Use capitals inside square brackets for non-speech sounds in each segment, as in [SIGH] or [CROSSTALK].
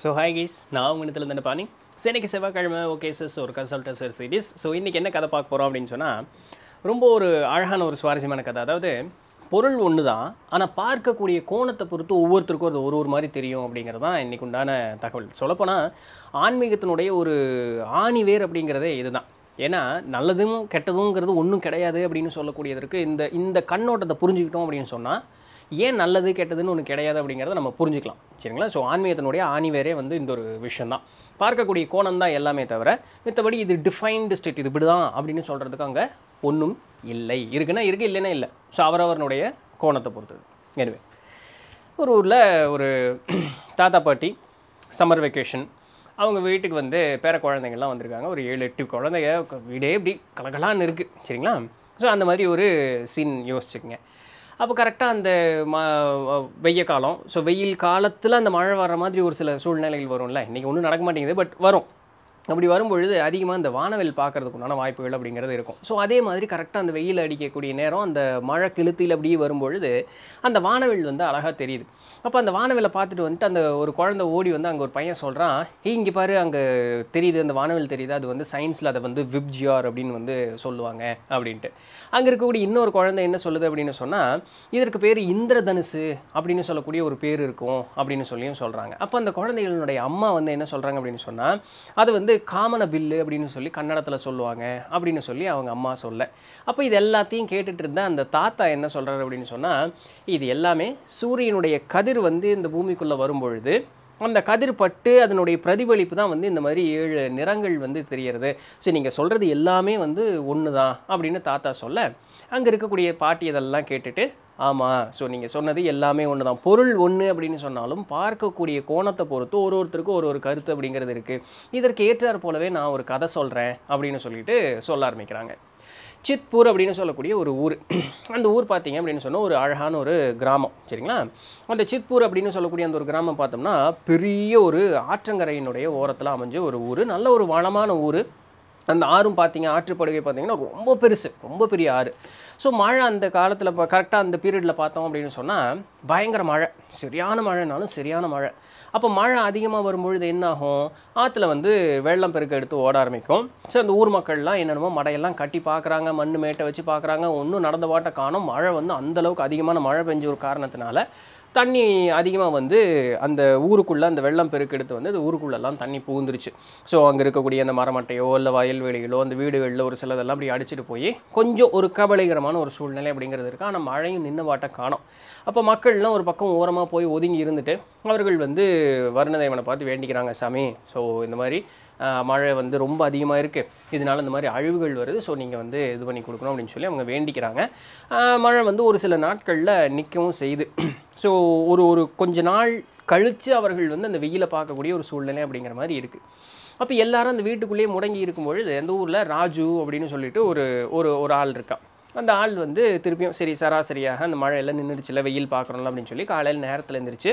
so hi guys நான் உங்கள் இடத்துல இருந்தேன் பாணி ஸோ செவ்வாய்க்கிழமை ஓகே சார் ஒரு கன்சல்டன் சார் சீரீஸ் ஸோ இன்றைக்கி என்ன கதை பார்க்க போகிறோம் அப்படின்னு சொன்னால் ரொம்ப ஒரு அழகான ஒரு சுவாரஸ்யமான கதை அதாவது பொருள் ஒன்று தான் ஆனால் பார்க்கக்கூடிய கோணத்தை பொறுத்து ஒவ்வொருத்தருக்கும் அது ஒரு ஒரு மாதிரி தெரியும் அப்படிங்கிறது தான் இன்றைக்கு உண்டான தகவல் சொல்லப்போனால் ஆன்மீகத்தினுடைய ஒரு ஆணிவேர் அப்படிங்கிறதே இதுதான் ஏன்னா நல்லதும் கெட்டதுங்கிறது ஒன்றும் கிடையாது அப்படின்னு சொல்லக்கூடியதற்கு இந்த இந்த கண்ணோட்டத்தை புரிஞ்சுக்கிட்டோம் அப்படின்னு சொன்னால் ஏன் நல்லது கெட்டதுன்னு ஒன்று கிடையாது அப்படிங்கிறத நம்ம புரிஞ்சுக்கலாம் சரிங்களா ஸோ ஆன்மீகத்தினுடைய ஆணிவேரே வந்து இந்த ஒரு விஷயம் தான் பார்க்கக்கூடிய கோணம் தான் எல்லாமே தவிர மித்தபடி இது டிஃபைன்டு ஸ்டேட் இது இப்படி தான் அப்படின்னு சொல்கிறதுக்கு அங்கே ஒன்றும் இல்லை இருக்குன்னா இருக்குது இல்லைன்னா இல்லை ஸோ அவரவரனுடைய கோணத்தை பொறுத்தது எனவே ஒரு ஊரில் ஒரு தாத்தா பாட்டி சம்மர் வெக்கேஷன் அவங்க வீட்டுக்கு வந்து பேர குழந்தைங்கள்லாம் வந்திருக்காங்க ஒரு ஏழு எட்டு குழந்தைங்க வீடே இப்படி கலகலான்னு இருக்குது சரிங்களா ஸோ அந்த மாதிரி ஒரு சீன் யோசிச்சுக்கோங்க அப்போ கரெக்டாக அந்த ம வெய்ய காலம் ஸோ வெயில் காலத்தில் அந்த மழை வர மாதிரி ஒரு சில சூழ்நிலைகள் வரும்ல இன்றைக்கி ஒன்றும் நடக்க மாட்டேங்குது பட் வரும் அப்படி வரும்பொழுது அதிகமாக இந்த வானவில் பார்க்குறதுக்குண்டான வாய்ப்புகள் அப்படிங்கிறது இருக்கும் ஸோ அதே மாதிரி கரெக்டாக அந்த வெயில் அடிக்கக்கூடிய நேரம் அந்த மழை கிழுத்தில் அப்படியே வரும்பொழுது அந்த வானவில் வந்து அழகாக தெரியுது அப்போ அந்த வானவில் பார்த்துட்டு வந்துட்டு அந்த ஒரு குழந்தை ஓடி வந்து அங்கே ஒரு பையன் சொல்கிறான் ஏய் இங்கே பாரு அங்கே தெரியுது அந்த வானவில் தெரியுது அது வந்து சயின்ஸில் அதை வந்து விப்ஜியார் அப்படின்னு வந்து சொல்லுவாங்க அப்படின்ட்டு அங்கே இருக்கக்கூடிய இன்னொரு குழந்தை என்ன சொல்லுது அப்படின்னு சொன்னால் இதற்கு பேர் இந்திரதனுசு அப்படின்னு சொல்லக்கூடிய ஒரு பேர் இருக்கும் அப்படின்னு சொல்லியும் சொல்கிறாங்க அப்போ அந்த குழந்தைகளுடைய அம்மா வந்து என்ன சொல்கிறாங்க அப்படின்னு சொன்னால் அது வந்து காமன பில்லு அப்படின்னு சொல்லி கன்னடத்தில் சொல்லுவாங்க அப்படின்னு சொல்லி அவங்க அம்மா சொல்ல அப்போ இது எல்லாத்தையும் கேட்டுட்டு இருந்த அந்த தாத்தா என்ன சொல்கிறார் அப்படின்னு சொன்னால் இது எல்லாமே சூரியனுடைய கதிர் வந்து இந்த பூமிக்குள்ளே வரும்பொழுது அந்த கதிர் பட்டு அதனுடைய பிரதிபலிப்பு தான் வந்து இந்த மாதிரி ஏழு நிறங்கள் வந்து தெரிகிறது ஸோ நீங்கள் சொல்கிறது எல்லாமே வந்து ஒன்று தான் அப்படின்னு தாத்தா சொல்ல அங்கே இருக்கக்கூடிய பாட்டி இதெல்லாம் கேட்டுட்டு ஆமாம் ஸோ நீங்கள் சொன்னது எல்லாமே ஒன்று தான் பொருள் ஒன்று அப்படின்னு சொன்னாலும் பார்க்கக்கூடிய கோணத்தை பொறுத்து ஒரு ஒருத்தருக்கும் ஒரு ஒரு கருத்து அப்படிங்கிறது இருக்குது இதற்கு ஏற்றார் போலவே நான் ஒரு கதை சொல்கிறேன் அப்படின்னு சொல்லிட்டு சொல்ல ஆரம்பிக்கிறாங்க சித்பூர் அப்படின்னு சொல்லக்கூடிய ஒரு ஊர் அந்த ஊர் பார்த்திங்க அப்படின்னு சொன்னால் ஒரு அழகான ஒரு கிராமம் சரிங்களா அந்த சித்பூர் அப்படின்னு சொல்லக்கூடிய அந்த ஒரு கிராமம் பார்த்தோம்னா பெரிய ஒரு ஆற்றங்கரையினுடைய ஓரத்தில் அமைஞ்ச ஒரு ஊர் நல்ல ஒரு வளமான ஊர் அந்த ஆறும் பார்த்தீங்க ஆற்றுப்படுகை பார்த்தீங்கன்னா ரொம்ப பெருசு ரொம்ப பெரிய ஆறு ஸோ மழை அந்த காலத்தில் இப்போ கரெக்டாக அந்த பீரியடில் பார்த்தோம் அப்படின்னு சொன்னால் பயங்கர மழை சரியான மழைனாலும் சரியான மழை அப்போ மழை அதிகமாக வரும்பொழுது என்னாகும் ஆற்றுல வந்து வெள்ளம் பெருக்க எடுத்து ஓட ஆரம்பிக்கும் ஸோ அந்த ஊர் மக்கள்லாம் என்னென்னமோ மடையெல்லாம் கட்டி பார்க்குறாங்க மண் மேட்டை வச்சு பார்க்குறாங்க ஒன்றும் நடந்த வாட்டை காணும் மழை வந்து அந்தளவுக்கு அதிகமான மழை பெஞ்ச ஒரு காரணத்தினால தண்ணி அதிகமாக வந்து அந்த ஊருக்குள்ளே அந்த வெள்ளம் பெருக்கெடுத்து வந்து அது ஊருக்குள்ளெல்லாம் தண்ணி பூந்துருச்சு ஸோ அங்கே இருக்கக்கூடிய அந்த மரமட்டையோ இல்லை வயல்வெளிகளோ அந்த வீடுகளில் ஒரு சிலதெல்லாம் அப்படி அடிச்சுட்டு போய் கொஞ்சம் ஒரு கபலிகரமான ஒரு சூழ்நிலை அப்படிங்கிறது இருக்குது ஆனால் மழையும் நின்று வாட்ட காணும் அப்போ மக்கள்லாம் ஒரு பக்கம் ஓரமாக போய் ஒதுங்கி இருந்துட்டு அவர்கள் வந்து வருணதேவனை பார்த்து வேண்டிக்கிறாங்க சாமி ஸோ இந்த மாதிரி மழை வந்து ரொம்ப அதிகமாக இருக்குது இதனால் இந்த மாதிரி அழிவுகள் வருது ஸோ நீங்கள் வந்து இது பண்ணி கொடுக்கணும் அப்படின்னு சொல்லி அவங்க வேண்டிக்கிறாங்க மழை வந்து ஒரு சில நாட்களில் நிற்கவும் செய்யுது ஸோ [CLEARS THROAT] ஒரு ஒரு கொஞ்ச நாள் கழித்து அவர்கள் வந்து அந்த வெயிலை பார்க்கக்கூடிய ஒரு சூழ்நிலை அப்படிங்கிற மாதிரி இருக்குது அப்போ எல்லாரும் அந்த வீட்டுக்குள்ளேயே முடங்கி இருக்கும்பொழுது அந்த ஊரில் ராஜு அப்படின்னு சொல்லிட்டு ஒரு ஒரு ஒரு ஆள் இருக்கான் அந்த ஆள் வந்து திருப்பியும் சரி சராசரியாக அந்த மழையெல்லாம் நின்றுச்சுல வெயில் பார்க்குறோம்ல அப்படின்னு சொல்லி காலையில் நேரத்தில் எழுந்திரிச்சு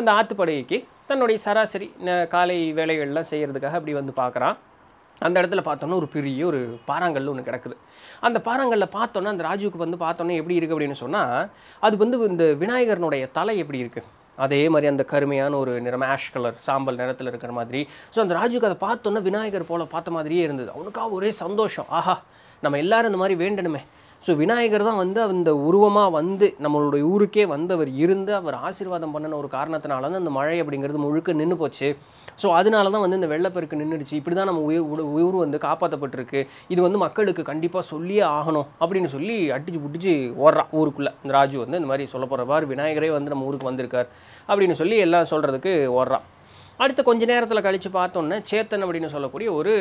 அந்த ஆற்றுப்படுகைக்கு தன்னுடைய சராசரி காலை வேலைகள்லாம் செய்கிறதுக்காக அப்படி வந்து பார்க்குறான் அந்த இடத்துல பார்த்தோன்னா ஒரு பெரிய ஒரு பாறாங்கல் ஒன்று கிடக்குது அந்த பாறாங்கல்ல பார்த்தோன்னா அந்த ராஜுவுக்கு வந்து பார்த்தோன்னே எப்படி இருக்குது அப்படின்னு சொன்னால் அது வந்து இந்த விநாயகரனுடைய தலை எப்படி இருக்குது அதே மாதிரி அந்த கருமையான ஒரு நிறம் ஆஷ் கலர் சாம்பல் நிறத்தில் இருக்கிற மாதிரி ஸோ அந்த ராஜுக்கு அதை பார்த்தோன்னா விநாயகர் போல் பார்த்த மாதிரியே இருந்தது அவனுக்காக ஒரே சந்தோஷம் ஆஹா நம்ம எல்லோரும் இந்த மாதிரி வேண்டணுமே ஸோ விநாயகர் தான் வந்து அந்த உருவமாக வந்து நம்மளுடைய ஊருக்கே வந்தவர் இருந்து அவர் ஆசீர்வாதம் பண்ணின ஒரு காரணத்தினால தான் அந்த மழை அப்படிங்கிறது முழுக்க நின்று போச்சு ஸோ அதனால தான் வந்து இந்த வெள்ளப்பெருக்கு நின்றுடுச்சு இப்படி தான் நம்ம உயிர் உயிர் வந்து காப்பாற்றப்பட்டிருக்கு இது வந்து மக்களுக்கு கண்டிப்பாக சொல்லியே ஆகணும் அப்படின்னு சொல்லி அடிச்சு பிடிச்சி ஓடுறா ஊருக்குள்ளே இந்த ராஜு வந்து இந்த மாதிரி சொல்ல போகிறவார் விநாயகரே வந்து நம்ம ஊருக்கு வந்திருக்கார் அப்படின்னு சொல்லி எல்லாம் சொல்கிறதுக்கு ஓடுறா அடுத்த கொஞ்ச நேரத்தில் கழித்து பார்த்தோன்னே சேத்தன் அப்படின்னு சொல்லக்கூடிய ஒரு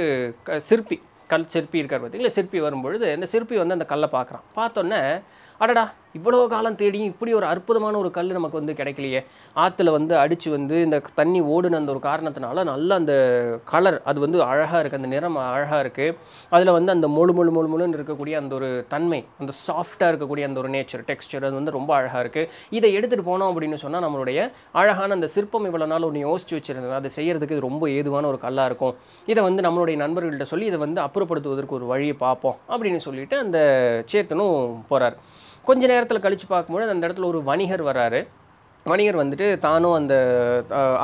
சிற்பி கல் சிற்பி இருக்கார் பார்த்தீங்களா சிற்பி வரும்பொழுது இந்த சிற்பி வந்து அந்த கல்லை பார்க்குறான் பார்த்தோன்னே அடடா இவ்வளோ காலம் தேடியும் இப்படி ஒரு அற்புதமான ஒரு கல் நமக்கு வந்து கிடைக்கலையே ஆற்றுல வந்து அடித்து வந்து இந்த தண்ணி ஓடுன அந்த ஒரு காரணத்தினால நல்லா அந்த கலர் அது வந்து அழகாக இருக்குது அந்த நிறம் அழகாக இருக்குது அதில் வந்து அந்த முழு முழு முழு முழுன்னு இருக்கக்கூடிய அந்த ஒரு தன்மை அந்த சாஃப்டாக இருக்கக்கூடிய அந்த ஒரு நேச்சர் டெக்ஸ்டர் அது வந்து ரொம்ப அழகாக இருக்குது இதை எடுத்துகிட்டு போனோம் அப்படின்னு சொன்னால் நம்மளுடைய அழகான அந்த சிற்பம் இவ்வளோ நாள் ஒன்று யோசிச்சு வச்சுருந்தேன் அதை செய்கிறதுக்கு ரொம்ப ஏதுவான ஒரு கல்லாக இருக்கும் இதை வந்து நம்மளுடைய நண்பர்கள்ட்ட சொல்லி இதை வந்து அப்புறப்படுத்துவதற்கு ஒரு வழியை பார்ப்போம் அப்படின்னு சொல்லிட்டு அந்த சேத்தனும் போகிறார் கொஞ்ச நேரத்தில் கழித்து பார்க்கும்போது அந்த இடத்துல ஒரு வணிகர் வராரு வணிகர் வந்துட்டு தானும் அந்த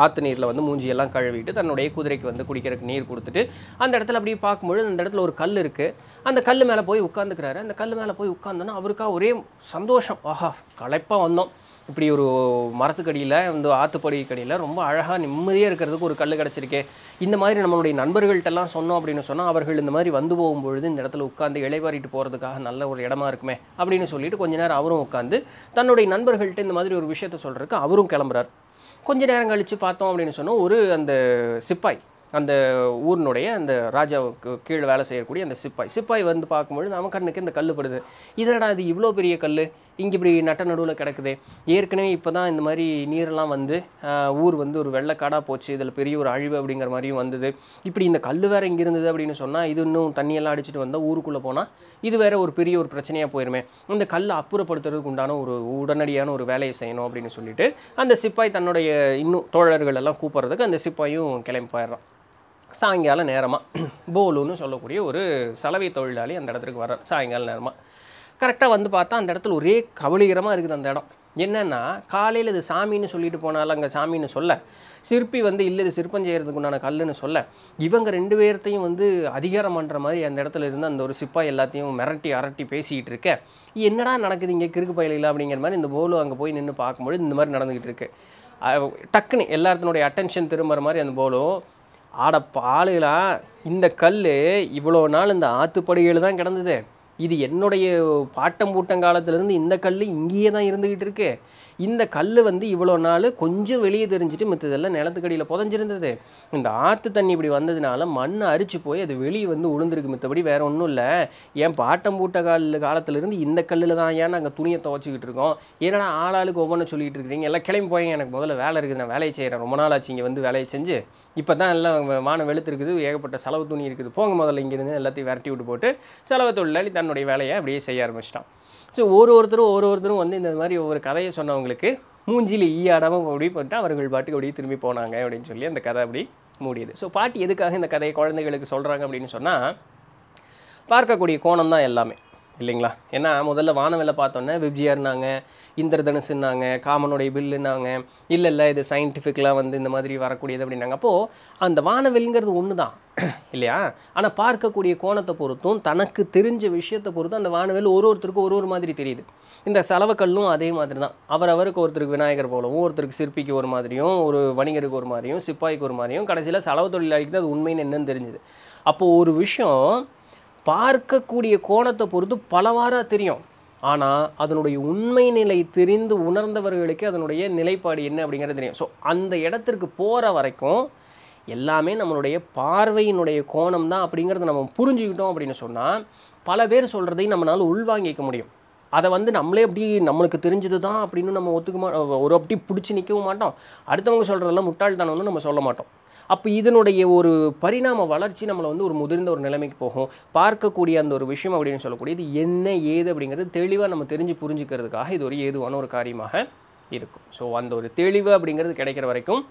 ஆற்று நீரில் வந்து மூஞ்சியெல்லாம் கழுவிட்டு தன்னுடைய குதிரைக்கு வந்து குடிக்கிறதுக்கு நீர் கொடுத்துட்டு அந்த இடத்துல அப்படியே பார்க்கும்பொழுது அந்த இடத்துல ஒரு கல் இருக்குது அந்த கல் மேலே போய் உட்காந்துக்கிறாரு அந்த கல் மேலே போய் உட்காந்தோன்னா அவருக்காக ஒரே சந்தோஷம் ஆஹா களைப்பாக வந்தோம் இப்படி ஒரு மரத்துக்கடியில் இந்த ஆத்துப்படி கடியில் ரொம்ப அழகாக நிம்மதியாக இருக்கிறதுக்கு ஒரு கல் கிடச்சிருக்கே இந்த மாதிரி நம்மளுடைய நண்பர்கள்ட்டெல்லாம் சொன்னோம் அப்படின்னு சொன்னால் அவர்கள் இந்த மாதிரி வந்து போகும்பொழுது இந்த இடத்துல உட்காந்து இளைவாரிட்டு போகிறதுக்காக நல்ல ஒரு இடமா இருக்குமே அப்படின்னு சொல்லிட்டு கொஞ்ச நேரம் அவரும் உட்காந்து தன்னுடைய நண்பர்கள்ட்ட இந்த மாதிரி ஒரு விஷயத்த சொல்கிறதுக்கு அவரும் கிளம்புறார் கொஞ்ச நேரம் கழித்து பார்த்தோம் அப்படின்னு சொன்னால் ஒரு அந்த சிப்பாய் அந்த ஊரினுடைய அந்த ராஜாவுக்கு கீழே வேலை செய்யக்கூடிய அந்த சிப்பாய் சிப்பாய் வந்து பார்க்கும்பொழுது அவன் கண்ணுக்கு இந்த கல் படுது இதடா இது இவ்வளோ பெரிய கல் இங்கே இப்படி நட்ட நடுவில் கிடக்குது ஏற்கனவே இப்போ தான் இந்த மாதிரி நீரெல்லாம் வந்து ஊர் வந்து ஒரு வெள்ளக்காடாக போச்சு இதில் பெரிய ஒரு அழிவு அப்படிங்கிற மாதிரியும் வந்தது இப்படி இந்த கல் வேறு இங்கே இருந்தது அப்படின்னு சொன்னால் இது இன்னும் தண்ணியெல்லாம் அடிச்சுட்டு வந்தால் ஊருக்குள்ளே போனால் இது வேறு ஒரு பெரிய ஒரு பிரச்சனையாக போயிருமே இந்த கல்லை அப்புறப்படுத்துறதுக்கு உண்டான ஒரு உடனடியான ஒரு வேலையை செய்யணும் அப்படின்னு சொல்லிட்டு அந்த சிப்பாய் தன்னுடைய இன்னும் தோழர்கள் எல்லாம் கூப்பிட்றதுக்கு அந்த சிப்பாயும் கிளம்பி போயிடுறான் சாயங்காலம் நேரமாக [CLEARS THROAT] போலுன்னு சொல்லக்கூடிய ஒரு சலவை தொழிலாளி அந்த இடத்துக்கு வர்றார் சாயங்காலம் நேரமாக கரெக்டாக வந்து பார்த்தா அந்த இடத்துல ஒரே கவலிகரமாக இருக்குது அந்த இடம் என்னென்னா காலையில் இது சாமின்னு சொல்லிட்டு போனாலும் அங்கே சாமின்னு சொல்ல சிற்பி வந்து இல்லை இது சிற்பம் செய்கிறதுக்கு உண்டான கல்லுன்னு சொல்ல இவங்க ரெண்டு பேர்த்தையும் வந்து அதிகாரம் பண்ணுற மாதிரி அந்த இடத்துல இருந்து அந்த ஒரு சிப்பாய் எல்லாத்தையும் மிரட்டி அரட்டி பேசிக்கிட்டு இருக்க என்னடா நடக்குது இங்கே கிறுக்கு பயிலில் அப்படிங்கிற மாதிரி இந்த போலு அங்கே போய் நின்று பார்க்கும்பொழுது இந்த மாதிரி நடந்துக்கிட்டு இருக்கு டக்குன்னு எல்லாத்தினுடைய அட்டென்ஷன் திரும்புகிற மாதிரி அந்த போலோ ஆட பாலுகளா இந்த கல் இவ்வளோ நாள் இந்த ஆற்றுப்படுகையில் தான் கிடந்தது இது என்னுடைய பாட்டம் பூட்டம் காலத்துலேருந்து இந்த கல் இங்கேயே தான் இருந்துக்கிட்டு இருக்கு இந்த கல் வந்து இவ்வளோ நாள் கொஞ்சம் வெளியே தெரிஞ்சுட்டு மித்ததெல்லாம் நிலத்துக்கடியில் புதஞ்சிருந்தது இந்த ஆற்று தண்ணி இப்படி வந்ததுனால மண் அரிச்சு போய் அது வெளியே வந்து உளுந்துருக்கு மித்தபடி வேறு ஒன்றும் இல்லை ஏன் பாட்டம் பூட்ட கால காலத்துலேருந்து இந்த கல்லில் தான் ஏன்னா நாங்கள் துணியை துவச்சிக்கிட்டு இருக்கோம் ஏன்னா ஆளாளுக்கு ஒவ்வொன்றும் சொல்லிகிட்டு இருக்கிறீங்க எல்லாம் கிளம்பி போய் எனக்கு முதல்ல வேலை இருக்குது நான் வேலையை செய்கிறேன் ரொம்ப நாள் ஆச்சு இங்கே வந்து வேலையை செஞ்சு இப்போ தான் எல்லாம் வானம் வெளுத்துருக்குது ஏகப்பட்ட செலவு துணி இருக்குது போங்க முதல்ல இங்கேருந்து எல்லாத்தையும் விரட்டி விட்டு போட்டு செலவு தொழிலாளி தன்னோட தன்னுடைய வேலையை அப்படியே செய்ய ஆரம்பிச்சிட்டான் ஸோ ஒரு ஒருத்தரும் ஒரு ஒருத்தரும் வந்து இந்த மாதிரி ஒவ்வொரு கதையை சொன்னவங்களுக்கு மூஞ்சியில் ஆடாமல் அப்படி பண்ணிட்டு அவர்கள் பாட்டுக்கு அப்படியே திரும்பி போனாங்க அப்படின்னு சொல்லி அந்த கதை அப்படி மூடியது ஸோ பாட்டி எதுக்காக இந்த கதையை குழந்தைகளுக்கு சொல்கிறாங்க அப்படின்னு சொன்னால் பார்க்கக்கூடிய கோணம் தான் எல்லாமே இல்லைங்களா ஏன்னா முதல்ல வானவில் பார்த்தோன்னே விப்ஜியர்னாங்க இந்திரதனுசுன்னாங்க காமனுடைய பில்லுன்னாங்க இல்லை இல்லை இது சயின்டிஃபிக்லாம் வந்து இந்த மாதிரி வரக்கூடியது அப்படின்னாங்க அப்போது அந்த வானவில்ங்கிறது ஒன்று தான் [CLEARS THROAT] இல்லையா ஆனால் பார்க்கக்கூடிய கோணத்தை பொறுத்தும் தனக்கு தெரிஞ்ச விஷயத்தை பொறுத்தும் அந்த வானவில் ஒரு ஒருத்தருக்கும் ஒரு ஒரு மாதிரி தெரியுது இந்த செலவுக்கல்லும் அதே மாதிரி தான் அவர் அவருக்கு ஒருத்தருக்கு விநாயகர் போலவும் ஒருத்தருக்கு சிற்பிக்கு ஒரு மாதிரியும் ஒரு வணிகருக்கு ஒரு மாதிரியும் சிப்பாய்க்கு ஒரு மாதிரியும் கடைசியில் செலவு தொழிலாளிக்கு அது உண்மைன்னு என்னன்னு தெரிஞ்சுது அப்போது ஒரு விஷயம் பார்க்கக்கூடிய கோணத்தை பொறுத்து பலவாறாக தெரியும் ஆனால் அதனுடைய உண்மை நிலை தெரிந்து உணர்ந்தவர்களுக்கு அதனுடைய நிலைப்பாடு என்ன அப்படிங்கிறது தெரியும் ஸோ அந்த இடத்திற்கு போகிற வரைக்கும் எல்லாமே நம்மளுடைய பார்வையினுடைய கோணம் தான் அப்படிங்கிறத நம்ம புரிஞ்சுக்கிட்டோம் அப்படின்னு சொன்னால் பல பேர் சொல்கிறதையும் நம்மளால் உள்வாங்கிக்க முடியும் அதை வந்து நம்மளே அப்படி நம்மளுக்கு தெரிஞ்சது தான் அப்படின்னு நம்ம ஒத்துக்க மா ஒரு அப்படி பிடிச்சி நிற்கவும் மாட்டோம் அடுத்தவங்க சொல்கிறதெல்லாம் முட்டாள்தானம்னு நம்ம சொல்ல மாட்டோம் அப்போ இதனுடைய ஒரு பரிணாம வளர்ச்சி நம்மளை வந்து ஒரு முதிர்ந்த ஒரு நிலைமைக்கு போகும் பார்க்கக்கூடிய அந்த ஒரு விஷயம் அப்படின்னு சொல்லக்கூடியது என்ன ஏது அப்படிங்கிறது தெளிவாக நம்ம தெரிஞ்சு புரிஞ்சுக்கிறதுக்காக இது ஒரு ஏதுவான ஒரு காரியமாக இருக்கும் ஸோ அந்த ஒரு தெளிவு அப்படிங்கிறது கிடைக்கிற வரைக்கும்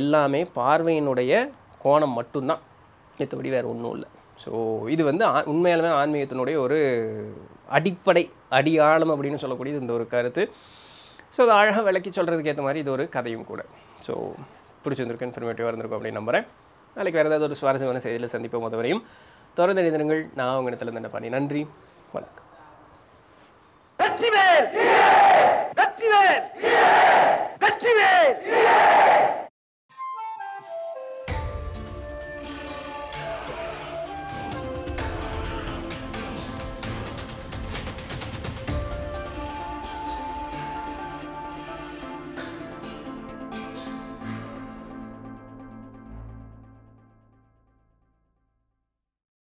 எல்லாமே பார்வையினுடைய கோணம் மட்டும்தான் மற்றபடி வேறு ஒன்றும் இல்லை ஸோ இது வந்து உண்மையாலுமே ஆன்மீகத்தினுடைய ஒரு அடிப்படை அடியாளம் அப்படின்னு சொல்லக்கூடியது இந்த ஒரு கருத்து ஸோ அதை அழகாக விளக்கி சொல்கிறதுக்கு ஏற்ற மாதிரி இது ஒரு கதையும் கூட ஸோ பிடிச்சிருந்துருக்கு இன்ஃபர்மேட்டிவாக இருந்திருக்கும் அப்படின்னு நம்புகிறேன் நாளைக்கு வேறு ஏதாவது ஒரு சுவாரஸ்யமான செய்தியில் சந்திப்போம் முதவரையும் தொடர்ந்து இணைந்திருங்கள் நான் இடத்துல என்ன பண்ணி நன்றி வணக்கம்